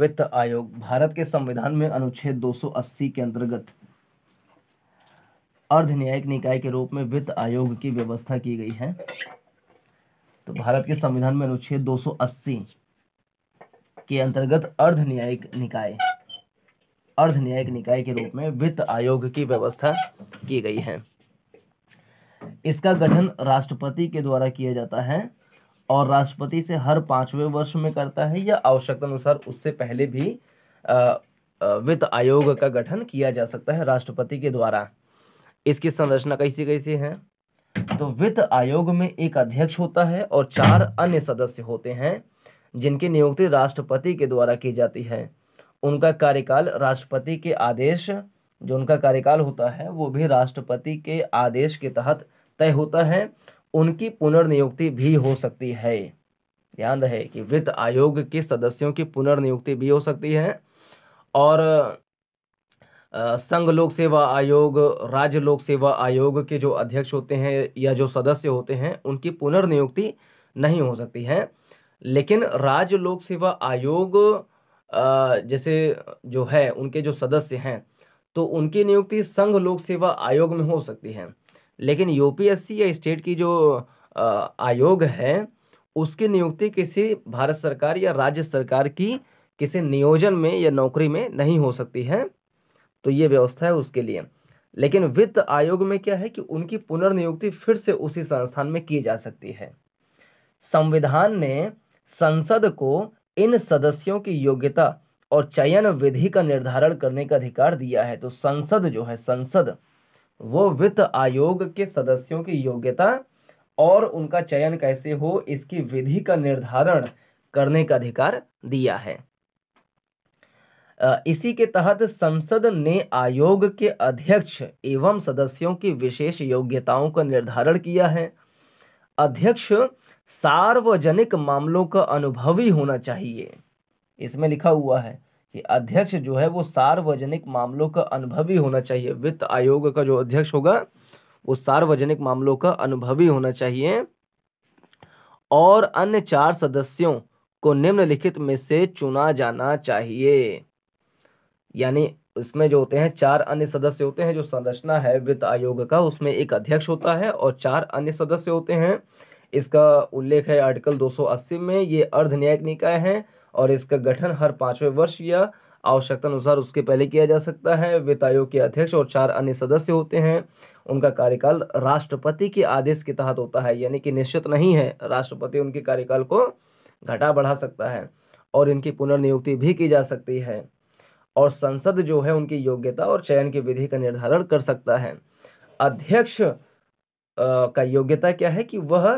वित्त आयोग भारत के संविधान में अनुच्छेद 280 के अंतर्गत अर्ध न्यायिक निकाय के रूप में वित्त आयोग की व्यवस्था की गई है तो भारत के संविधान में अनुच्छेद 280 के अंतर्गत अर्ध न्यायिक निकाय अर्ध न्यायिक निकाय के रूप में वित्त आयोग की व्यवस्था की गई है इसका गठन राष्ट्रपति के द्वारा किया जाता है और राष्ट्रपति से हर पांचवें वर्ष में करता है या आवश्यकता अनुसार उससे पहले भी वित्त आयोग का गठन किया जा सकता है राष्ट्रपति के द्वारा इसकी संरचना कैसी कैसी है तो वित्त आयोग में एक अध्यक्ष होता है और चार अन्य सदस्य होते हैं जिनकी नियुक्ति राष्ट्रपति के द्वारा की जाती है उनका कार्यकाल राष्ट्रपति के आदेश जो उनका कार्यकाल होता है वो भी राष्ट्रपति के आदेश के तहत तय होता है उनकी पुनर्नियुक्ति भी हो सकती है ध्यान रहे कि वित्त आयोग के सदस्यों की पुनर्नियुक्ति भी हो सकती है और संघ लोक सेवा आयोग राज्य लोक सेवा आयोग के जो अध्यक्ष होते हैं या जो सदस्य होते हैं उनकी पुनर्नियुक्ति नहीं हो सकती है लेकिन राज्य लोक सेवा आयोग जैसे जो है उनके जो सदस्य हैं तो उनकी नियुक्ति संघ लोक सेवा आयोग में हो सकती है लेकिन यूपीएससी या स्टेट की जो आयोग है उसकी नियुक्ति किसी भारत सरकार या राज्य सरकार की किसी नियोजन में या नौकरी में नहीं हो सकती है तो ये व्यवस्था है उसके लिए लेकिन वित्त आयोग में क्या है कि उनकी पुनर्नियुक्ति फिर से उसी संस्थान में की जा सकती है संविधान ने संसद को इन सदस्यों की योग्यता और चयन विधि का निर्धारण करने का अधिकार दिया है तो संसद जो है संसद वो वित्त आयोग के सदस्यों की योग्यता और उनका चयन कैसे हो इसकी विधि का निर्धारण करने का अधिकार दिया है इसी के तहत संसद ने आयोग के अध्यक्ष एवं सदस्यों की विशेष योग्यताओं का निर्धारण किया है अध्यक्ष सार्वजनिक मामलों का अनुभवी होना चाहिए इसमें लिखा हुआ है कि अध्यक्ष जो है वो सार्वजनिक मामलों का अनुभवी होना चाहिए वित्त आयोग का जो अध्यक्ष होगा वो सार्वजनिक मामलों का अनुभवी होना चाहिए और अन्य चार सदस्यों को निम्नलिखित में से चुना जाना चाहिए यानी उसमें जो होते हैं चार अन्य सदस्य होते हैं जो संरचना है वित्त आयोग का उसमें एक अध्यक्ष होता है और चार अन्य सदस्य होते हैं इसका उल्लेख है आर्टिकल 280 में ये अर्ध न्यायिक निकाय हैं और इसका गठन हर पाँचवें वर्ष या आवश्यकता अनुसार उसके पहले किया जा सकता है वित्त आयोग के अध्यक्ष और चार अन्य सदस्य होते हैं उनका कार्यकाल राष्ट्रपति के आदेश के तहत होता है यानी कि निश्चित नहीं है राष्ट्रपति उनके कार्यकाल को घटा बढ़ा सकता है और इनकी पुनर्नियुक्ति भी की जा सकती है और संसद जो है उनकी योग्यता और चयन की विधि का निर्धारण कर सकता है अध्यक्ष का योग्यता क्या है कि वह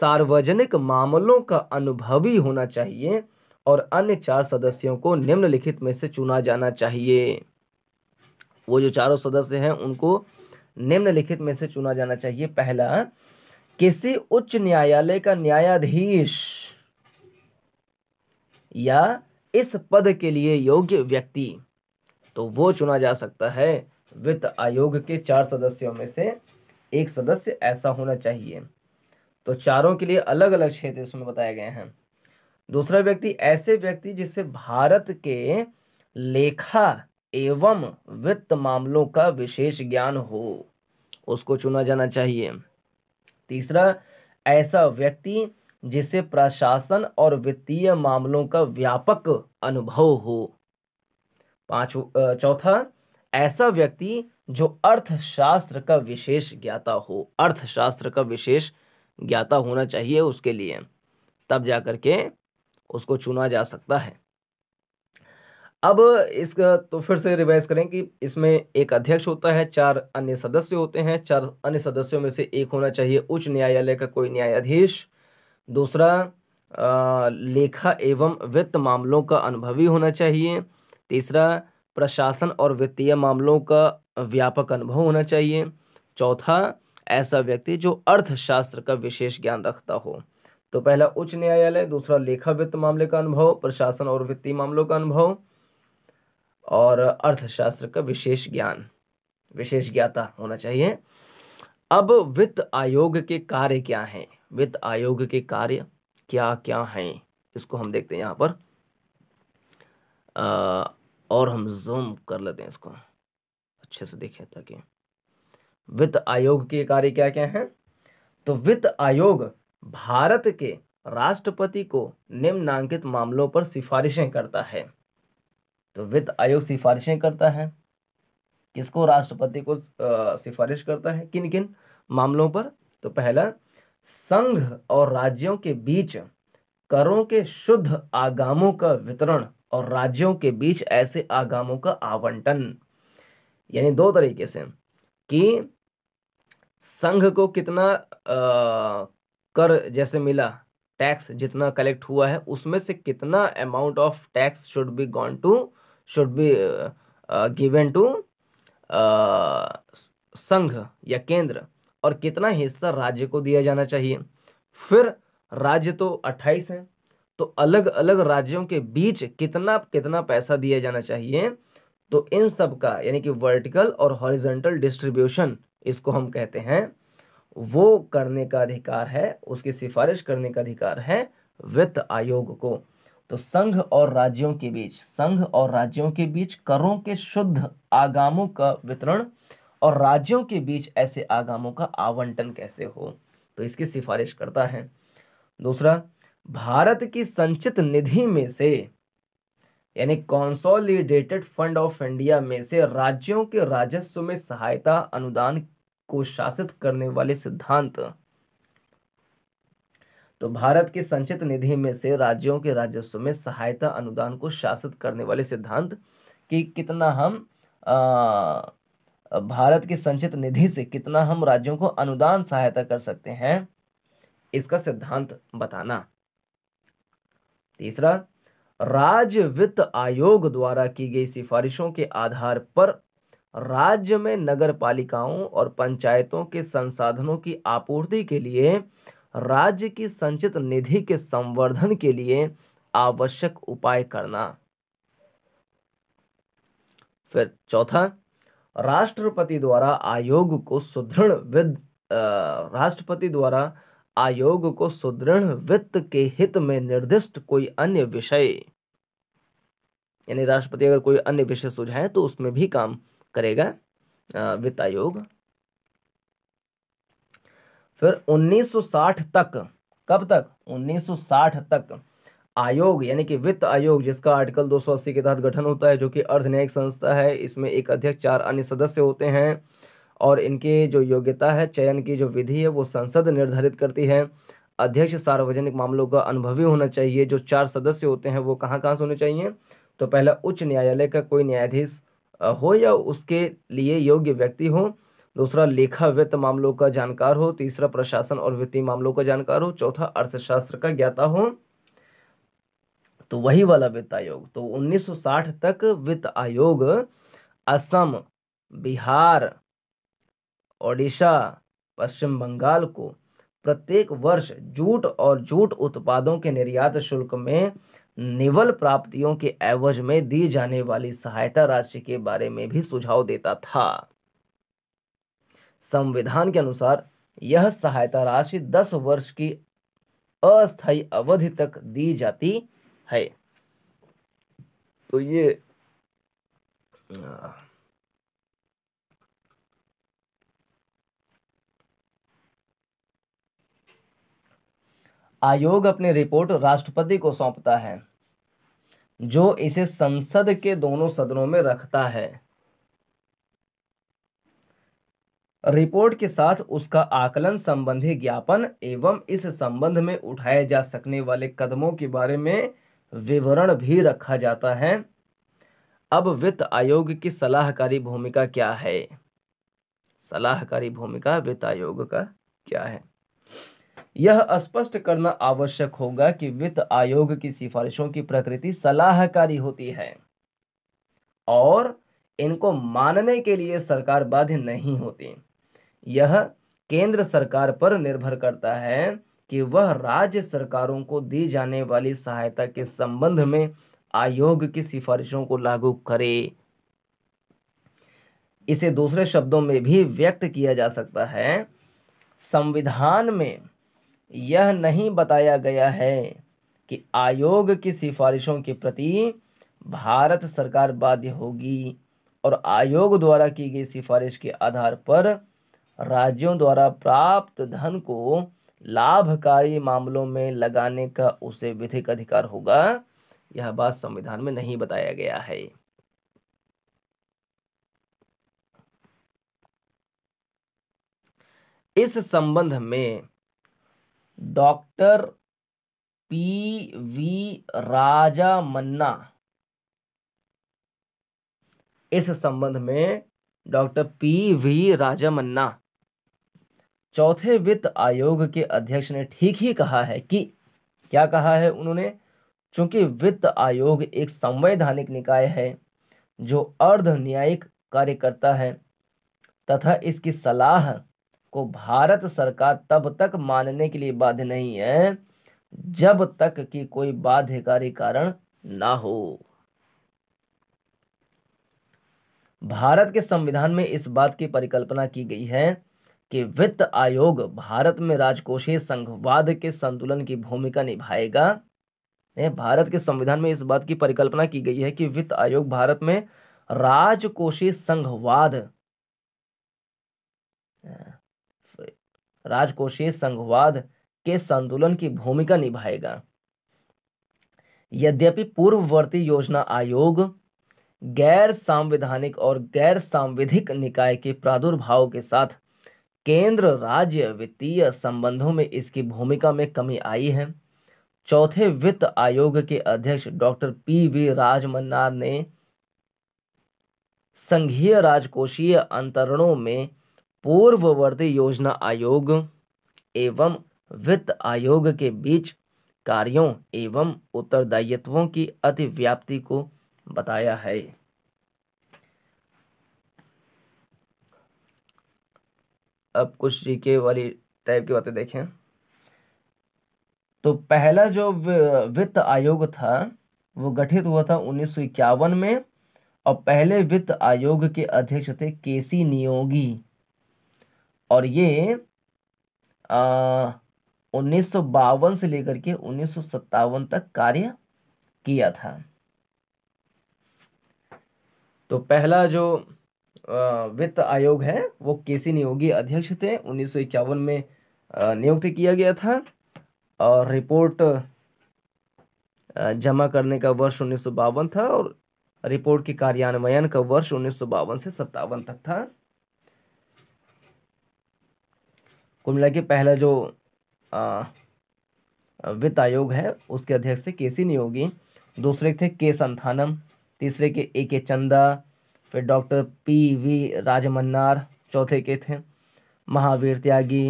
सार्वजनिक मामलों का अनुभवी होना चाहिए और अन्य चार सदस्यों को निम्नलिखित में से चुना जाना चाहिए वो जो चारों सदस्य हैं उनको निम्नलिखित में से चुना जाना चाहिए पहला किसी उच्च न्यायालय का न्यायाधीश या इस पद के लिए योग्य व्यक्ति तो वो चुना जा सकता है वित्त आयोग के चार सदस्यों में से एक सदस्य ऐसा होना चाहिए तो चारों के लिए अलग अलग क्षेत्र इसमें बताए गए हैं दूसरा व्यक्ति ऐसे व्यक्ति जिससे भारत के लेखा एवं वित्त मामलों का विशेष ज्ञान हो उसको चुना जाना चाहिए तीसरा ऐसा व्यक्ति जिसे प्रशासन और वित्तीय मामलों का व्यापक अनुभव हो पांच चौथा ऐसा व्यक्ति जो अर्थशास्त्र का विशेष ज्ञाता हो अर्थशास्त्र का विशेष ज्ञाता होना चाहिए उसके लिए तब जा कर के उसको चुना जा सकता है अब इसका तो फिर से रिवाइज करें कि इसमें एक अध्यक्ष होता है चार अन्य सदस्य होते हैं चार अन्य सदस्यों में से एक होना चाहिए उच्च न्यायालय का कोई न्यायाधीश दूसरा लेखा एवं वित्त मामलों का अनुभवी होना चाहिए तीसरा प्रशासन और वित्तीय मामलों का व्यापक अनुभव होना चाहिए चौथा ऐसा व्यक्ति जो अर्थशास्त्र का विशेष ज्ञान रखता हो तो पहला उच्च न्यायालय दूसरा लेखा वित्त मामले का अनुभव प्रशासन और वित्तीय मामलों का अनुभव और अर्थशास्त्र का विशेष ज्ञान विशेष ज्ञाता होना चाहिए अब वित्त आयोग के कार्य क्या हैं वित्त आयोग के कार्य क्या क्या हैं इसको हम देखते हैं यहाँ पर आ, और हम जूम कर लेते हैं इसको अच्छे से देखें ताकि वित्त आयोग के कार्य क्या क्या हैं तो वित्त आयोग भारत के राष्ट्रपति को निम्नांकित मामलों पर सिफारिशें करता है तो वित्त आयोग सिफारिशें करता है किसको राष्ट्रपति को सिफारिश करता है किन किन मामलों पर तो पहला संघ और राज्यों के बीच करों के शुद्ध आगामों का वितरण और राज्यों के बीच ऐसे आगामों का आवंटन यानी दो तरीके से कि संघ को कितना कर जैसे मिला टैक्स जितना कलेक्ट हुआ है उसमें से कितना amount of tax should be gone to should be given to संघ या केंद्र और कितना हिस्सा राज्य को दिया जाना चाहिए फिर राज्य तो अट्ठाईस हैं तो अलग अलग राज्यों के बीच कितना कितना पैसा दिया जाना चाहिए तो इन सब का यानी कि वर्टिकल और हॉरिजेंटल डिस्ट्रीब्यूशन इसको हम कहते हैं वो करने का अधिकार है उसकी सिफारिश करने का अधिकार है वित्त आयोग को तो संघ और राज्यों के बीच संघ और राज्यों के बीच करों के शुद्ध आगामों का वितरण और राज्यों के बीच ऐसे आगामों का आवंटन कैसे हो तो इसकी सिफारिश करता है दूसरा भारत की संचित निधि में से यानी कॉन्सोलिडेटेड फंड ऑफ इंडिया में से राज्यों के राजस्व में सहायता अनुदान को शासित करने वाले सिद्धांत तो भारत के संचित निधि में से राज्यों के राजस्व में सहायता अनुदान को शासित करने वाले सिद्धांत कि कितना हम आ, भारत के संचित निधि से कितना हम राज्यों को अनुदान सहायता कर सकते हैं इसका सिद्धांत बताना तीसरा राज्य वित्त आयोग द्वारा की गई सिफारिशों के आधार पर राज्य में नगर पालिकाओं और पंचायतों के संसाधनों की आपूर्ति के लिए राज्य की संचित निधि के संवर्धन के लिए आवश्यक उपाय करना फिर चौथा राष्ट्रपति द्वारा आयोग को सुदृढ़ विद राष्ट्रपति द्वारा आयोग को सुदृढ़ वित्त के हित में निर्दिष्ट कोई अन्य विषय यानी राष्ट्रपति अगर कोई अन्य विषय सुझाए तो उसमें भी काम करेगा वित्त आयोग फिर 1960 तक कब तक 1960 तक आयोग यानी कि वित्त आयोग जिसका आर्टिकल 280 के तहत गठन होता है जो कि अर्ध न्यायिक संस्था है इसमें एक अध्यक्ष चार अन्य सदस्य होते हैं और इनके जो योग्यता है चयन की जो विधि है वो संसद निर्धारित करती है अध्यक्ष सार्वजनिक मामलों का अनुभवी होना चाहिए जो चार सदस्य होते हैं वो कहाँ कहाँ से होने चाहिए तो पहला उच्च न्यायालय का कोई न्यायाधीश हो या उसके लिए योग्य व्यक्ति हो दूसरा लेखा वित्त मामलों का जानकार हो तीसरा प्रशासन और वित्तीय मामलों का जानकार हो चौथा अर्थशास्त्र का ज्ञाता हो तो वही वाला वित्त आयोग तो 1960 तक वित्त आयोग असम बिहार ओडिशा पश्चिम बंगाल को प्रत्येक वर्ष जूट और जूट उत्पादों के निर्यात शुल्क में निवल प्राप्तियों के एवज में दी जाने वाली सहायता राशि के बारे में भी सुझाव देता था संविधान के अनुसार यह सहायता राशि दस वर्ष की अस्थायी अवधि तक दी जाती है तो ये आयोग अपनी रिपोर्ट राष्ट्रपति को सौंपता है जो इसे संसद के दोनों सदनों में रखता है रिपोर्ट के साथ उसका आकलन संबंधी ज्ञापन एवं इस संबंध में उठाए जा सकने वाले कदमों के बारे में विवरण भी रखा जाता है अब वित्त आयोग की सलाहकारी भूमिका क्या है सलाहकारी भूमिका वित्त आयोग का क्या है यह स्पष्ट करना आवश्यक होगा कि वित्त आयोग की सिफारिशों की प्रकृति सलाहकारी होती है और इनको मानने के लिए सरकार बाध्य नहीं होती यह केंद्र सरकार पर निर्भर करता है कि वह राज्य सरकारों को दी जाने वाली सहायता के संबंध में आयोग की सिफारिशों को लागू करे इसे दूसरे शब्दों में भी व्यक्त किया जा सकता है संविधान में यह नहीं बताया गया है कि आयोग की सिफारिशों के प्रति भारत सरकार बाध्य होगी और आयोग द्वारा की गई सिफारिश के आधार पर राज्यों द्वारा प्राप्त धन को लाभकारी मामलों में लगाने का उसे विधिक अधिकार होगा यह बात संविधान में नहीं बताया गया है इस संबंध में डॉक्टर पी वी राजा मन्ना इस संबंध में डॉक्टर पी वी राजा मन्ना चौथे वित्त आयोग के अध्यक्ष ने ठीक ही कहा है कि क्या कहा है उन्होंने चूंकि वित्त आयोग एक संवैधानिक निकाय है जो अर्ध न्यायिक कार्य करता है तथा इसकी सलाह को भारत सरकार तब तक मानने के लिए बाध्य नहीं है जब तक कि कोई बाध्यकारी कारण ना हो भारत के संविधान में इस बात की परिकल्पना की गई है कि वित्त आयोग भारत में राजकोषीय संघवाद के संतुलन की भूमिका निभाएगा भारत के संविधान में इस बात की परिकल्पना की गई है कि वित्त आयोग भारत में राजकोषीय संघवाद राजकोषीय संघवाद के संतुलन की भूमिका निभाएगा यद्यपि पूर्ववर्ती योजना आयोग गैर संवैधानिक और गैर सांविधिक निकाय के प्रादुर्भाव के साथ केंद्र राज्य वित्तीय संबंधों में इसकी भूमिका में कमी आई है चौथे वित्त आयोग के अध्यक्ष डॉक्टर पी वी राजमन्नार ने संघीय राजकोषीय अंतरणों में पूर्ववर्ती योजना आयोग एवं वित्त आयोग के बीच कार्यों एवं उत्तरदायित्वों की अतिव्याप्ति को बताया है अब कुछ जीके वाली टाइप की बातें देखें तो पहला जो वित्त आयोग था वो गठित हुआ था उन्नीस में और पहले वित्त आयोग के अध्यक्ष थे केसी नियोगी और ये उन्नीस से लेकर के उन्नीस तक कार्य किया था तो पहला जो वित्त आयोग है वो केसी नियोगी अध्यक्ष थे उन्नीस में नियुक्त किया गया था और रिपोर्ट जमा करने का वर्ष उन्नीस था और रिपोर्ट के कार्यान्वयन का वर्ष उन्नीस से सत्तावन तक था कुल मिला के पहला जो वित्त आयोग है उसके अध्यक्ष थे के सी नियोगी दूसरे थे के संथानम तीसरे के ए के चंदा फिर डॉक्टर पी वी राजमन्नार चौथे के थे महावीर त्यागी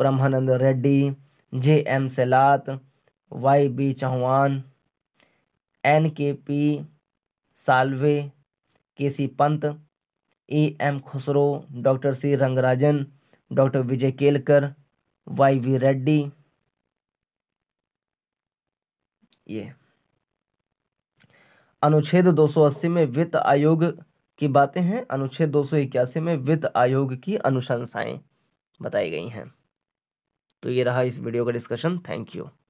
ब्रह्मानंद रेड्डी जे एम सेलात वाई बी चौहान एन के पी सालवे के सी पंत ए एम खुसरो डॉक्टर सी रंगराजन डॉक्टर विजय केलकर वाई वी रेड्डी ये अनुच्छेद 280 में वित्त आयोग की बातें हैं अनुच्छेद 281 में वित्त आयोग की अनुशंसाएं बताई गई हैं तो ये रहा इस वीडियो का डिस्कशन थैंक यू